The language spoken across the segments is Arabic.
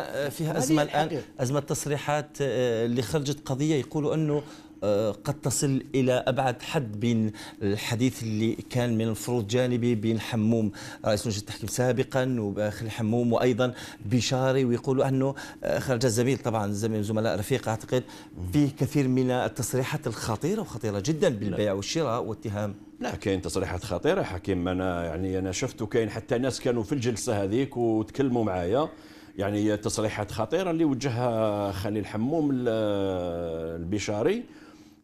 آه، فيها أزمة الآن أزمة تصريحات آه، اللي خرجت قضية يقولوا أنه آه، قد تصل إلى أبعد حد بين الحديث اللي كان من المفروض جانبي بين حموم رئيس مجلس التحكيم سابقا وباخر حموم وأيضا بشاري ويقولوا أنه خرج الزميل طبعا الزميل زملاء رفيق أعتقد فيه كثير من التصريحات الخطيرة وخطيرة جدا بالبيع والشراء واتهام لا كاين تصريحات خطيرة حكيم أنا يعني أنا شفت وكاين حتى ناس كانوا في الجلسة هذيك وتكلموا معايا يعني تصريحات خطيره اللي وجهها خليل حموم البشاري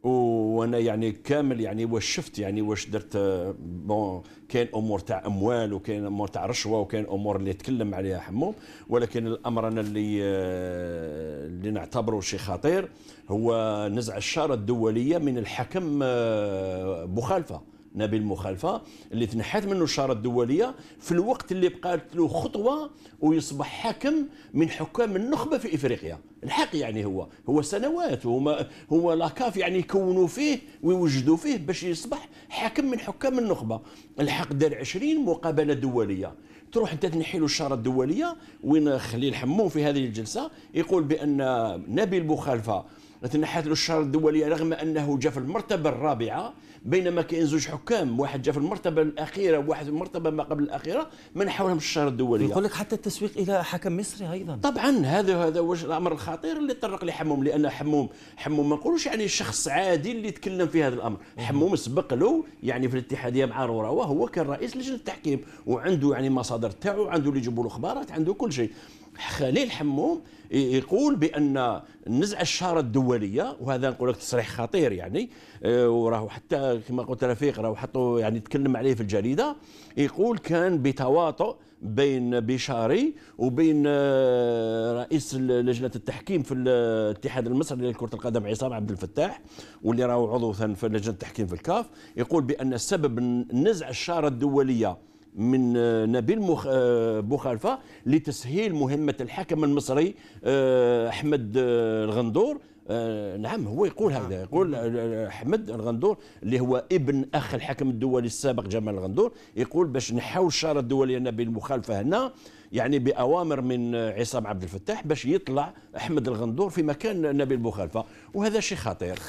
وانا يعني كامل يعني واش شفت يعني واش درت بون كاين امور تاع اموال وكاين امور تاع رشوه وكاين امور اللي تكلم عليها حموم ولكن الامر انا اللي اللي نعتبره شيء خطير هو نزع الشاره الدوليه من الحكم آه، بوخالفه نبيل مخالفه اللي تنحت منه الشاره الدوليه في الوقت اللي بقات له خطوه ويصبح حاكم من حكام النخبه في افريقيا الحق يعني هو هو سنوات هو هو لاكاف يعني يكونوا فيه ويوجدوا فيه باش يصبح حاكم من حكام النخبه الحق دار 20 مقابله دوليه تروح انت تنحي له الشاره الدوليه وين خليل حمو في هذه الجلسه يقول بان نبيل مخالفه نتنحت له الشهر الدولي رغم انه جاء في المرتبه الرابعه بينما كاين زوج حكام واحد جاء في المرتبه الاخيره وواحد في المرتبه ما قبل الاخيره ما حولهم الشهر الدولي يقول لك حتى التسويق الى حكم مصري ايضا طبعا هذا هذا هو الامر الخطير اللي طرق لحموم لان حموم حموم ما نقولوش يعني شخص عادي اللي تكلم في هذا الامر حموم سبق له يعني في الاتحاديه مع روراوه وهو كان رئيس لجنه التحكيم وعنده يعني مصادر تاعو عنده اللي يجيبوا له اخبارات عنده كل شيء خليل حموم يقول بان نزع الشاره الدوليه وهذا نقول لك تصريح خطير يعني آه، وراه حتى كما قلت رفيق راه حطوا يعني تكلم عليه في الجريده يقول كان بتواطؤ بين بشاري وبين آه، رئيس لجنه التحكيم في الاتحاد المصري لكره القدم عصام عبد الفتاح واللي راهو عضو في لجنه التحكيم في الكاف يقول بان سبب نزع الشاره الدوليه من آه، نبيل آه، بوخالفة لتسهيل مهمة الحكم المصري آه، أحمد الغندور نعم هو يقول هكذا نعم. يقول احمد الغندور اللي هو ابن اخ الحكم الدولي السابق جمال الغندور يقول باش نحاو الشاره الدوليه نبيل بالمخالفه هنا يعني باوامر من عصام عبد الفتاح باش يطلع احمد الغندور في مكان نبيل بوخالفه وهذا شيء خطير